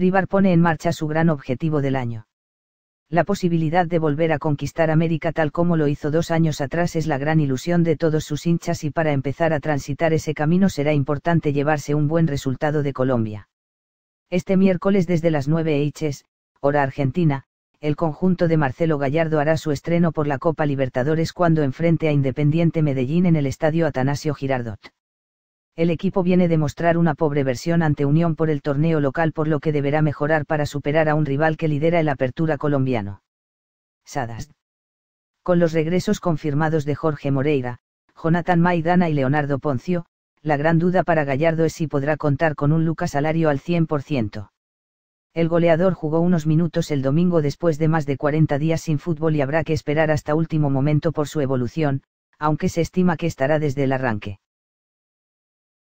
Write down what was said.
Rivar pone en marcha su gran objetivo del año. La posibilidad de volver a conquistar América tal como lo hizo dos años atrás es la gran ilusión de todos sus hinchas y para empezar a transitar ese camino será importante llevarse un buen resultado de Colombia. Este miércoles desde las 9 Hs, hora argentina, el conjunto de Marcelo Gallardo hará su estreno por la Copa Libertadores cuando enfrente a Independiente Medellín en el estadio Atanasio Girardot el equipo viene de mostrar una pobre versión ante Unión por el torneo local por lo que deberá mejorar para superar a un rival que lidera el apertura colombiano. Sadas. Con los regresos confirmados de Jorge Moreira, Jonathan Maidana y Leonardo Poncio, la gran duda para Gallardo es si podrá contar con un Lucas Salario al 100%. El goleador jugó unos minutos el domingo después de más de 40 días sin fútbol y habrá que esperar hasta último momento por su evolución, aunque se estima que estará desde el arranque.